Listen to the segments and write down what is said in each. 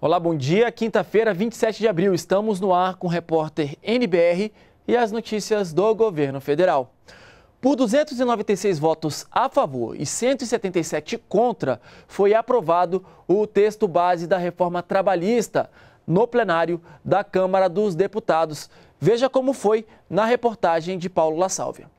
Olá, bom dia. Quinta-feira, 27 de abril, estamos no ar com o repórter NBR e as notícias do governo federal. Por 296 votos a favor e 177 contra, foi aprovado o texto base da reforma trabalhista no plenário da Câmara dos Deputados. Veja como foi na reportagem de Paulo La Sálvia.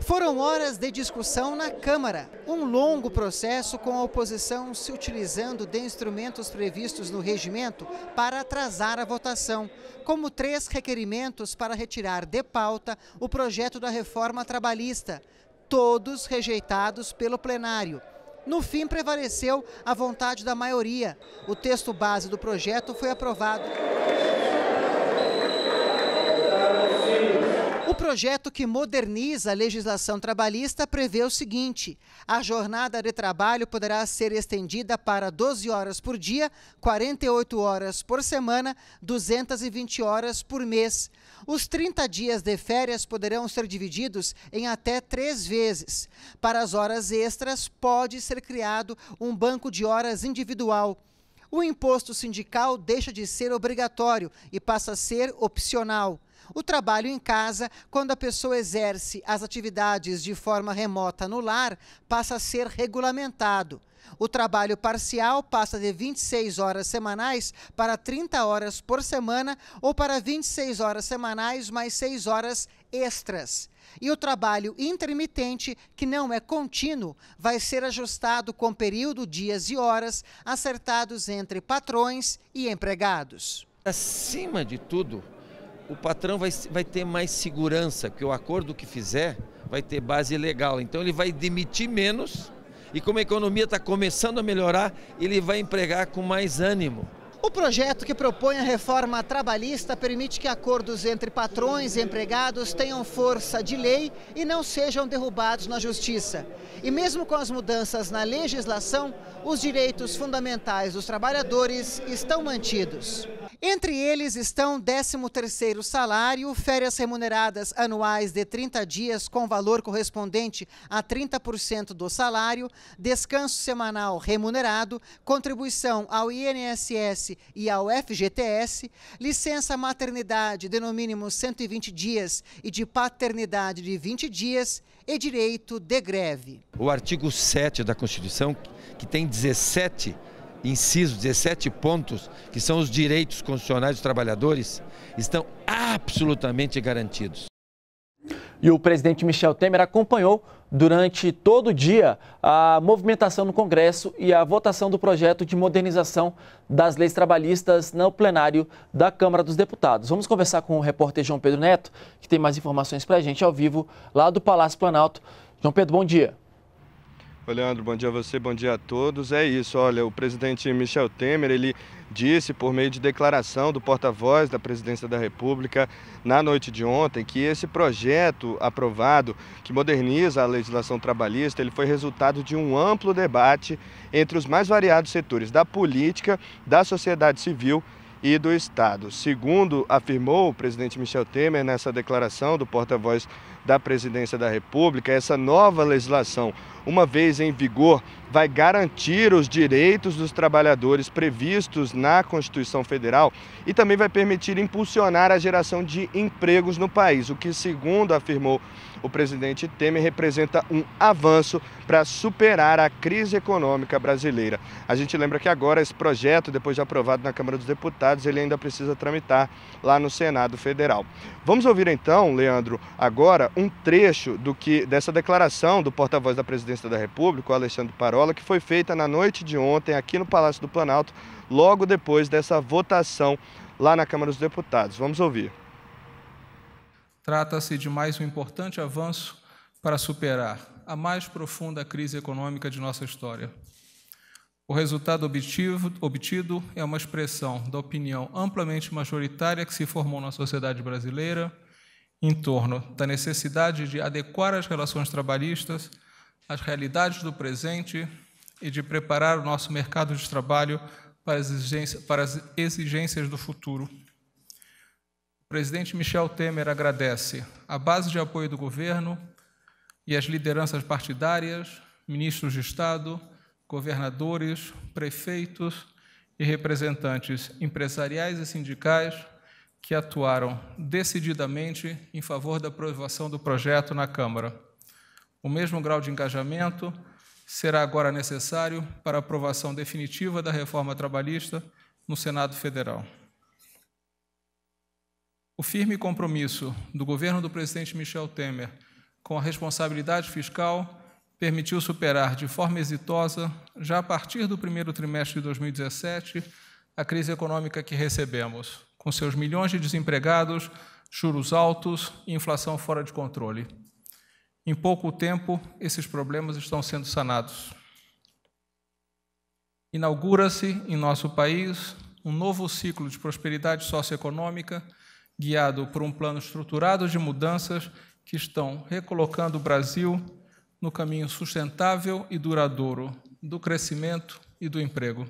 Foram horas de discussão na Câmara. Um longo processo com a oposição se utilizando de instrumentos previstos no regimento para atrasar a votação, como três requerimentos para retirar de pauta o projeto da reforma trabalhista, todos rejeitados pelo plenário. No fim, prevaleceu a vontade da maioria. O texto base do projeto foi aprovado. projeto que moderniza a legislação trabalhista prevê o seguinte: a jornada de trabalho poderá ser estendida para 12 horas por dia, 48 horas por semana, 220 horas por mês. Os 30 dias de férias poderão ser divididos em até três vezes. Para as horas extras, pode ser criado um banco de horas individual o imposto sindical deixa de ser obrigatório e passa a ser opcional. O trabalho em casa, quando a pessoa exerce as atividades de forma remota no lar, passa a ser regulamentado. O trabalho parcial passa de 26 horas semanais para 30 horas por semana ou para 26 horas semanais mais 6 horas extras. E o trabalho intermitente, que não é contínuo, vai ser ajustado com período, dias e horas acertados entre patrões e empregados. Acima de tudo, o patrão vai, vai ter mais segurança, porque o acordo que fizer vai ter base legal. Então ele vai demitir menos e como a economia está começando a melhorar, ele vai empregar com mais ânimo. O projeto que propõe a reforma trabalhista permite que acordos entre patrões e empregados tenham força de lei e não sejam derrubados na justiça. E mesmo com as mudanças na legislação, os direitos fundamentais dos trabalhadores estão mantidos. Entre eles estão 13º salário, férias remuneradas anuais de 30 dias com valor correspondente a 30% do salário, descanso semanal remunerado, contribuição ao INSS e ao FGTS, licença maternidade de no mínimo 120 dias e de paternidade de 20 dias e direito de greve. O artigo 7 da Constituição, que tem 17 Inciso 17 pontos, que são os direitos constitucionais dos trabalhadores, estão absolutamente garantidos. E o presidente Michel Temer acompanhou durante todo o dia a movimentação no Congresso e a votação do projeto de modernização das leis trabalhistas no plenário da Câmara dos Deputados. Vamos conversar com o repórter João Pedro Neto, que tem mais informações para a gente ao vivo lá do Palácio Planalto. João Pedro, bom dia. Ô Leandro, bom dia a você, bom dia a todos. É isso, olha, o presidente Michel Temer, ele disse por meio de declaração do porta-voz da Presidência da República na noite de ontem que esse projeto aprovado que moderniza a legislação trabalhista, ele foi resultado de um amplo debate entre os mais variados setores da política, da sociedade civil e do Estado. Segundo afirmou o presidente Michel Temer nessa declaração do porta-voz da Presidência da República, essa nova legislação uma vez em vigor, vai garantir os direitos dos trabalhadores previstos na Constituição Federal e também vai permitir impulsionar a geração de empregos no país, o que, segundo afirmou o presidente Temer, representa um avanço para superar a crise econômica brasileira. A gente lembra que agora esse projeto, depois de aprovado na Câmara dos Deputados, ele ainda precisa tramitar lá no Senado Federal. Vamos ouvir então, Leandro, agora um trecho do que dessa declaração do porta-voz da presidência da República, o Alexandre Parola, que foi feita na noite de ontem aqui no Palácio do Planalto, logo depois dessa votação lá na Câmara dos Deputados. Vamos ouvir. Trata-se de mais um importante avanço para superar a mais profunda crise econômica de nossa história. O resultado obtido, obtido, é uma expressão da opinião amplamente majoritária que se formou na sociedade brasileira em torno da necessidade de adequar as relações trabalhistas as realidades do presente e de preparar o nosso mercado de trabalho para as exigências, para as exigências do futuro. O presidente Michel Temer agradece a base de apoio do governo e as lideranças partidárias, ministros de Estado, governadores, prefeitos e representantes empresariais e sindicais que atuaram decididamente em favor da aprovação do projeto na Câmara. O mesmo grau de engajamento será agora necessário para a aprovação definitiva da reforma trabalhista no Senado Federal. O firme compromisso do governo do presidente Michel Temer com a responsabilidade fiscal permitiu superar de forma exitosa, já a partir do primeiro trimestre de 2017, a crise econômica que recebemos, com seus milhões de desempregados, juros altos e inflação fora de controle. Em pouco tempo, esses problemas estão sendo sanados. Inaugura-se em nosso país um novo ciclo de prosperidade socioeconômica, guiado por um plano estruturado de mudanças que estão recolocando o Brasil no caminho sustentável e duradouro do crescimento e do emprego.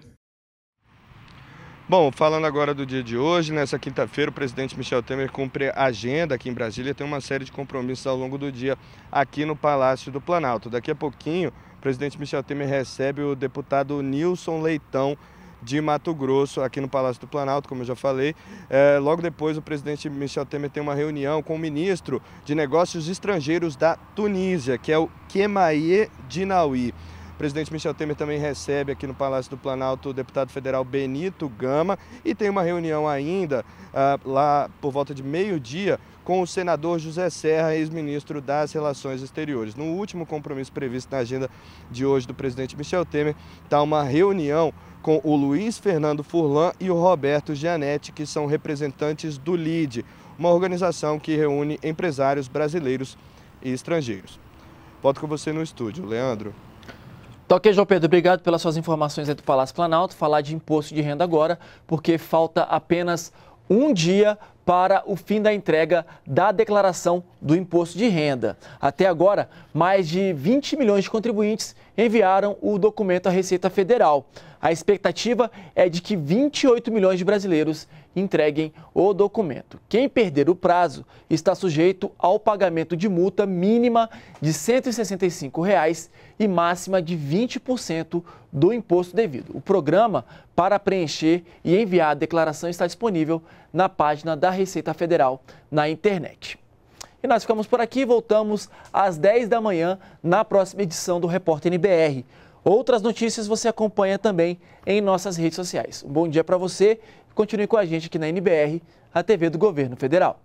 Bom, falando agora do dia de hoje, nessa quinta-feira, o presidente Michel Temer cumpre agenda aqui em Brasília, tem uma série de compromissos ao longo do dia aqui no Palácio do Planalto. Daqui a pouquinho, o presidente Michel Temer recebe o deputado Nilson Leitão de Mato Grosso, aqui no Palácio do Planalto, como eu já falei. É, logo depois, o presidente Michel Temer tem uma reunião com o ministro de Negócios Estrangeiros da Tunísia, que é o Kemaye Dinawi presidente Michel Temer também recebe aqui no Palácio do Planalto o deputado federal Benito Gama e tem uma reunião ainda ah, lá por volta de meio-dia com o senador José Serra, ex-ministro das Relações Exteriores. No último compromisso previsto na agenda de hoje do presidente Michel Temer, está uma reunião com o Luiz Fernando Furlan e o Roberto Gianetti, que são representantes do LIDE, uma organização que reúne empresários brasileiros e estrangeiros. Volto com você no estúdio, Leandro. Tá ok, João Pedro, obrigado pelas suas informações aí do Palácio Planalto. Falar de imposto de renda agora, porque falta apenas um dia para o fim da entrega da declaração do imposto de renda. Até agora, mais de 20 milhões de contribuintes enviaram o documento à Receita Federal. A expectativa é de que 28 milhões de brasileiros entreguem o documento. Quem perder o prazo está sujeito ao pagamento de multa mínima de R$ 165 reais e máxima de 20% do imposto devido. O programa para preencher e enviar a declaração está disponível na página da Receita Federal na internet. E nós ficamos por aqui, voltamos às 10 da manhã na próxima edição do Repórter NBR. Outras notícias você acompanha também em nossas redes sociais. Um bom dia para você e continue com a gente aqui na NBR, a TV do Governo Federal.